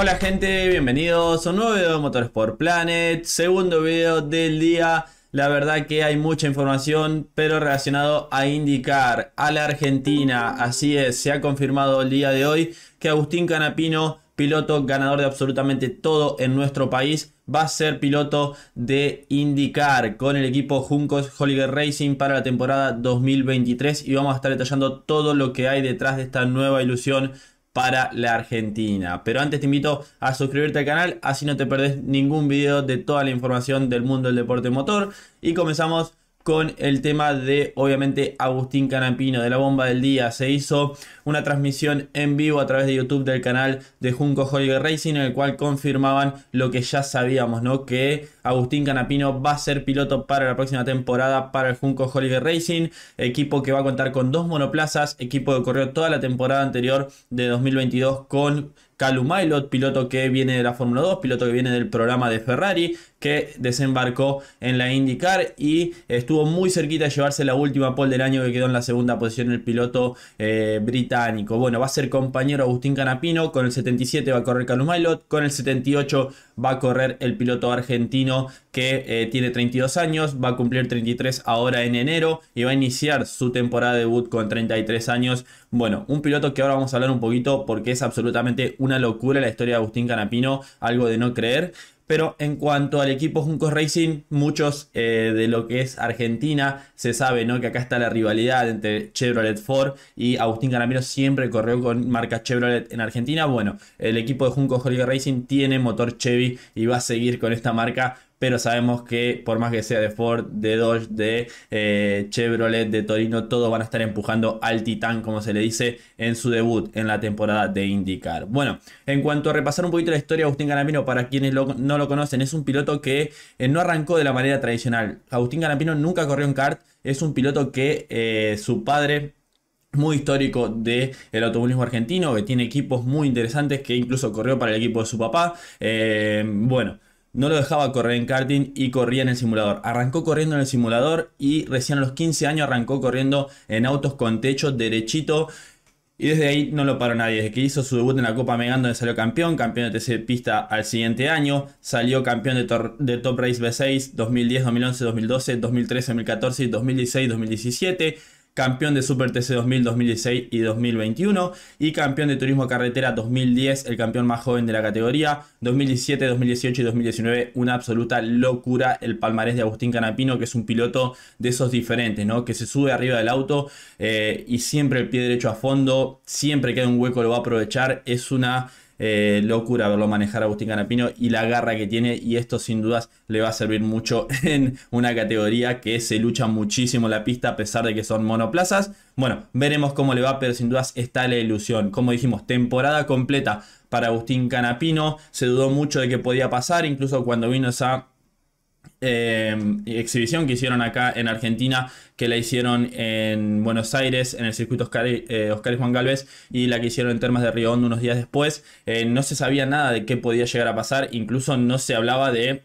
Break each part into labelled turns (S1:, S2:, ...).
S1: Hola gente, bienvenidos a un nuevo video de Motorsport Planet, segundo video del día. La verdad que hay mucha información, pero relacionado a indicar a la Argentina. Así es, se ha confirmado el día de hoy que Agustín Canapino, piloto ganador de absolutamente todo en nuestro país, va a ser piloto de indicar con el equipo Juncos Holiger Racing para la temporada 2023 y vamos a estar detallando todo lo que hay detrás de esta nueva ilusión para la Argentina. Pero antes te invito a suscribirte al canal, así no te perdés ningún video de toda la información del mundo del deporte motor. Y comenzamos con el tema de, obviamente, Agustín Canapino de la bomba del día. Se hizo una transmisión en vivo a través de YouTube del canal de Junco Holger Racing, en el cual confirmaban lo que ya sabíamos, ¿no? Que Agustín Canapino va a ser piloto para la próxima temporada para el Junco Holiday Racing, equipo que va a contar con dos monoplazas, equipo que corrió toda la temporada anterior de 2022 con Calumailot, piloto que viene de la Fórmula 2, piloto que viene del programa de Ferrari, que desembarcó en la IndyCar y estuvo muy cerquita de llevarse la última pole del año que quedó en la segunda posición el piloto eh, británico. Bueno, va a ser compañero Agustín Canapino, con el 77 va a correr Calumailot, con el 78 va a correr el piloto argentino que eh, tiene 32 años, va a cumplir 33 ahora en enero y va a iniciar su temporada de debut con 33 años. Bueno, un piloto que ahora vamos a hablar un poquito porque es absolutamente un una locura la historia de Agustín Canapino, algo de no creer. Pero en cuanto al equipo Juncos Racing, muchos eh, de lo que es Argentina se sabe ¿no? que acá está la rivalidad entre Chevrolet Ford y Agustín Canapino siempre corrió con marca Chevrolet en Argentina. Bueno, el equipo de Juncos Racing tiene motor Chevy y va a seguir con esta marca pero sabemos que por más que sea de Ford, de Dodge, de eh, Chevrolet, de Torino, todos van a estar empujando al titán, como se le dice, en su debut en la temporada de IndyCar. Bueno, en cuanto a repasar un poquito la historia, Agustín Galampino, para quienes no lo conocen, es un piloto que eh, no arrancó de la manera tradicional. Agustín Galampino nunca corrió en kart, es un piloto que eh, su padre muy histórico del el automovilismo argentino, que tiene equipos muy interesantes, que incluso corrió para el equipo de su papá. bueno, no lo dejaba correr en karting y corría en el simulador. Arrancó corriendo en el simulador y recién a los 15 años arrancó corriendo en autos con techo derechito. Y desde ahí no lo paró nadie. Desde que hizo su debut en la Copa Megando donde salió campeón, campeón de TC Pista al siguiente año, salió campeón de, de Top Race B6 2010, 2011, 2012, 2013, 2014, 2016, 2017 campeón de Super TC 2000, 2016 y 2021 y campeón de Turismo Carretera 2010, el campeón más joven de la categoría, 2017, 2018 y 2019, una absoluta locura el palmarés de Agustín Canapino, que es un piloto de esos diferentes, ¿no? Que se sube arriba del auto eh, y siempre el pie derecho a fondo, siempre que hay un hueco lo va a aprovechar, es una... Eh, locura verlo manejar a Agustín Canapino y la garra que tiene y esto sin dudas le va a servir mucho en una categoría que se lucha muchísimo la pista a pesar de que son monoplazas. Bueno, veremos cómo le va, pero sin dudas está la ilusión. Como dijimos, temporada completa para Agustín Canapino. Se dudó mucho de que podía pasar, incluso cuando vino esa Em, exhibición que hicieron acá en Argentina, que la hicieron en Buenos Aires, en el circuito Oscar, eh, Juan Galvez, y la que hicieron en Termas de Río Hondo unos días después. Eh, no se sabía nada de qué podía llegar a pasar, incluso no se hablaba de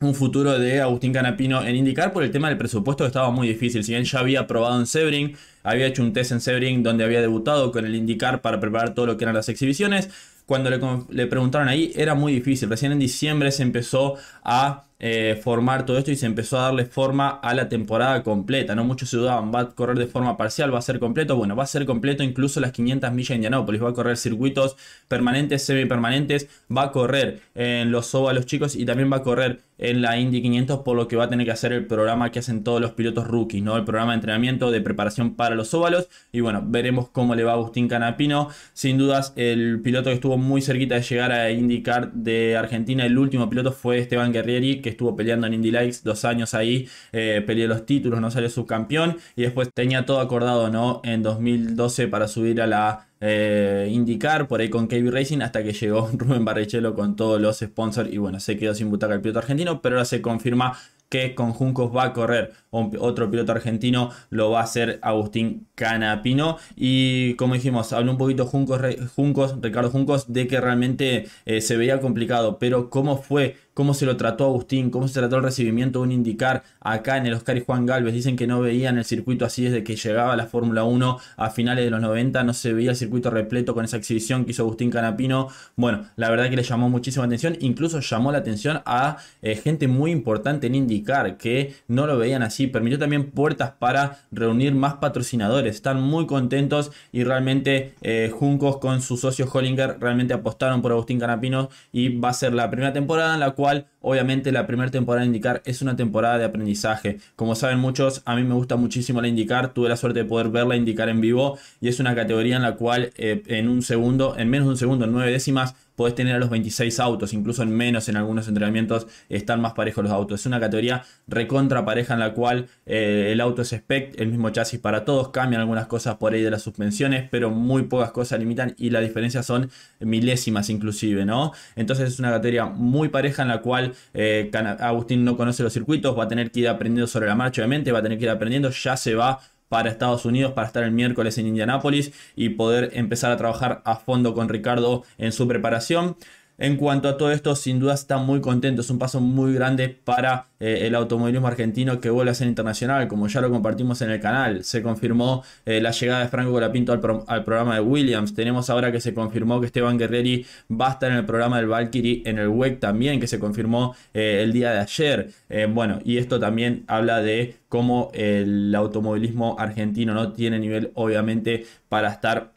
S1: un futuro de Agustín Canapino en indicar por el tema del presupuesto que estaba muy difícil. Si bien ya había probado en Sebring, había hecho un test en Sebring donde había debutado con el indicar para preparar todo lo que eran las exhibiciones, cuando le, preguntaron ahí, era muy difícil. Recién en diciembre se empezó a eh, formar todo esto y se empezó a darle forma a la temporada completa. No muchos se dudaban, va a correr de forma parcial, va a ser completo. Bueno, va a ser completo incluso las 500 millas de Indianápolis. Va a correr circuitos permanentes, semipermanentes, va a correr en los óvalos chicos y también va a correr en la Indy 500, por lo que va a tener que hacer el programa que hacen todos los pilotos rookies, ¿no? El programa de entrenamiento de preparación para los óvalos. Y bueno, veremos cómo le va a Agustín Canapino. Sin dudas, el piloto que estuvo muy cerquita de llegar a IndyCar de Argentina. El último piloto fue Esteban Guerrieri, que estuvo peleando en Indy Lights dos años ahí, eh, peleó los títulos, no salió subcampeón y después tenía todo acordado, ¿no? En 2012 para subir a la eh, IndyCar indicar por ahí con KB Racing hasta que llegó Rubén Barrichello con todos los sponsors y bueno, se quedó sin butaca el piloto argentino, pero ahora se confirma que con Juncos va a correr otro piloto argentino, lo va a hacer Agustín Canapino. Y como dijimos, habló un poquito Juncos, Juncos Ricardo Juncos, de que realmente eh, se veía complicado, pero cómo fue cómo se lo trató Agustín, cómo se trató el recibimiento de un indicar acá en el Oscar y Juan Galvez. Dicen que no veían el circuito así desde que llegaba la Fórmula 1 a finales de los 90, no se veía el circuito repleto con esa exhibición que hizo Agustín Canapino. Bueno, la verdad que le llamó muchísima atención, incluso llamó la atención a eh, gente muy importante en indicar que no lo veían así. Permitió también puertas para reunir más patrocinadores. Están muy contentos y realmente eh, Juncos con su socio Hollinger realmente apostaron por Agustín Canapino y va a ser la primera temporada en la cual obviamente la primera temporada de indicar es una temporada de aprendizaje. Como saben muchos, a mí me gusta muchísimo la indicar tuve la suerte de poder verla indicar en vivo y es una categoría en la cual eh, en un segundo, en menos de un segundo, en nueve décimas, podés tener a los 26 autos, incluso en menos en algunos entrenamientos están más parejos los autos. Es una categoría recontra pareja en la cual eh, el auto es spec, el mismo chasis para todos, cambian algunas cosas por ahí de las suspensiones, pero muy pocas cosas limitan y las diferencias son milésimas inclusive, ¿no? Entonces es una categoría muy pareja en la cual eh, Agustín no conoce los circuitos, va a tener que ir aprendiendo sobre la marcha, obviamente, va a tener que ir aprendiendo, ya se va para Estados Unidos para estar el miércoles en Indianápolis y poder empezar a trabajar a fondo con Ricardo en su preparación. En cuanto a todo esto, sin duda está muy contento. Es un paso muy grande para eh, el automovilismo argentino que vuelve a ser internacional. Como ya lo compartimos en el canal, se confirmó eh, la llegada de Franco Colapinto al, programa de Williams. Tenemos ahora que se confirmó que Esteban Guerreri va a estar en el programa del Valkyrie en el WEC también, que se confirmó eh, el día de ayer. bueno, y esto también habla de cómo el automovilismo argentino no tiene nivel, obviamente, para estar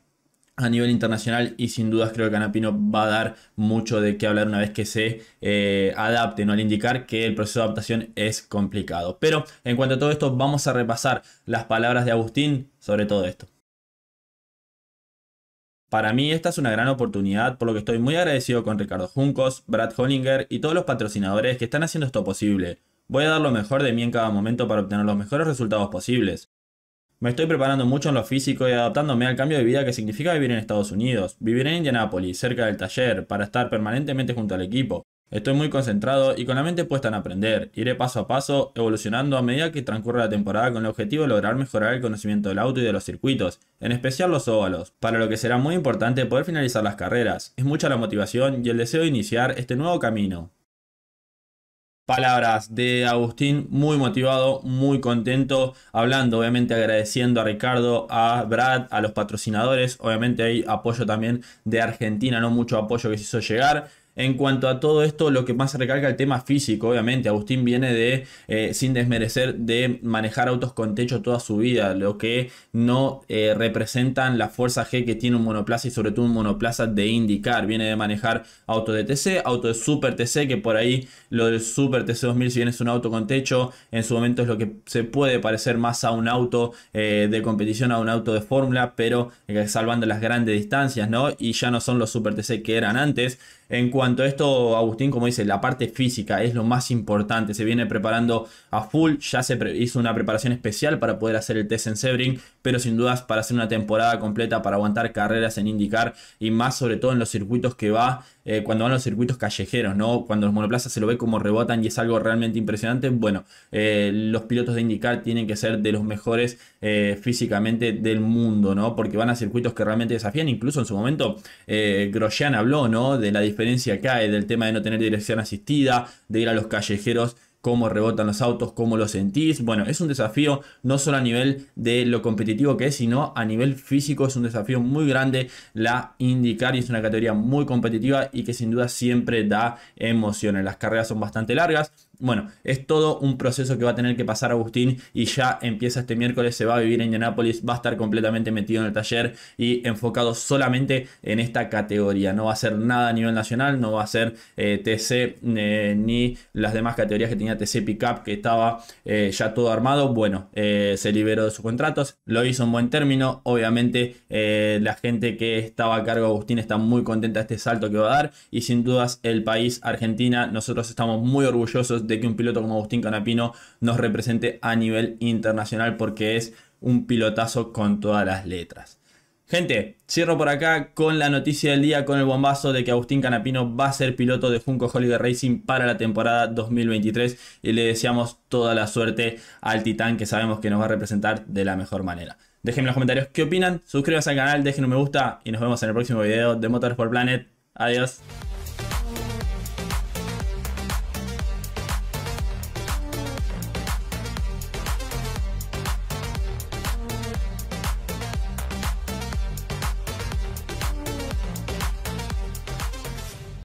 S1: a nivel internacional y sin dudas creo que Canapino va a dar mucho de qué hablar una vez que se eh, adapte, ¿no? al indicar que el proceso de adaptación es complicado. Pero en cuanto a todo esto, vamos a repasar las palabras de Agustín sobre todo esto. Para mí esta es una gran oportunidad, por lo que estoy muy agradecido con Ricardo Juncos, Brad Hollinger y todos los patrocinadores que están haciendo esto posible. Voy a dar lo mejor de mí en cada momento para obtener los mejores resultados posibles. Me estoy preparando mucho en lo físico y adaptándome al cambio de vida que significa vivir en Estados Unidos, Viviré en Indianápolis, cerca del taller, para estar permanentemente junto al equipo. Estoy muy concentrado y con la mente puesta en aprender. Iré paso a paso, evolucionando a medida que transcurra la temporada con el objetivo de lograr mejorar el conocimiento del auto y de los circuitos, en especial los óvalos, para lo que será muy importante poder finalizar las carreras. Es mucha la motivación y el deseo de iniciar este nuevo camino palabras de Agustín, muy motivado, muy contento, hablando, obviamente agradeciendo a Ricardo, a Brad, a los patrocinadores, obviamente hay apoyo también de Argentina, no mucho apoyo que se hizo llegar. En cuanto a todo esto, lo que más se recalca el tema físico, obviamente. Agustín viene de, eh, sin desmerecer, de manejar autos con techo toda su vida, lo que no eh, representan la fuerza G que tiene un monoplaza y sobre todo un monoplaza de indicar. Viene de manejar autos de TC, autos de Super TC, que por ahí lo del Super TC 2000, si bien es un auto con techo, en su momento es lo que se puede parecer más a un auto eh, de competición, a un auto de fórmula, pero salvando las grandes distancias, ¿no? Y ya no son los Super TC que eran antes. En cuanto a esto, Agustín, como dice, la parte física es lo más importante. Se viene preparando a full, ya se hizo una preparación especial para poder hacer el test en Sebring, pero sin dudas para hacer una temporada completa, para aguantar carreras en IndyCar y más sobre todo en los circuitos que va, eh, cuando van los circuitos callejeros, ¿no? Cuando los monoplazas se lo ve como rebotan y es algo realmente impresionante. Bueno, eh, los pilotos de IndyCar tienen que ser de los mejores eh, físicamente del mundo, ¿no? Porque van a circuitos que realmente desafían. Incluso en su momento, eh, Grosjean habló, ¿no? De la diferencia que hay, del tema de no tener dirección asistida, de ir a los callejeros cómo rebotan los autos, cómo lo sentís. Bueno, es un desafío no solo a nivel de lo competitivo que es, sino a nivel físico. Es un desafío muy grande la indicar y es una categoría muy competitiva y que sin duda siempre da emociones. Las carreras son bastante largas, bueno, es todo un proceso que va a tener que pasar Agustín y ya empieza este miércoles, se va a vivir en Indianápolis, va a estar completamente metido en el taller y enfocado solamente en esta categoría. No va a ser nada a nivel nacional, no va a ser eh, TC eh, ni las demás categorías que tenía TC Pickup que estaba eh, ya todo armado. Bueno, se liberó de sus contratos, lo hizo en buen término. Obviamente la gente que estaba a cargo de Agustín está muy contenta de este salto que va a dar y sin dudas el país Argentina, nosotros estamos muy orgullosos de que un piloto como Agustín Canapino nos represente a nivel internacional porque es un pilotazo con todas las letras. Gente, cierro por acá con la noticia del día, con el bombazo de que Agustín Canapino va a ser piloto de Funko Holiday Racing para la temporada 2023 y le deseamos toda la suerte al titán que sabemos que nos va a representar de la mejor manera. Déjenme en los comentarios qué opinan, suscríbanse al canal, dejen un me gusta y nos vemos en el próximo video de Motorsport Planet. Adiós.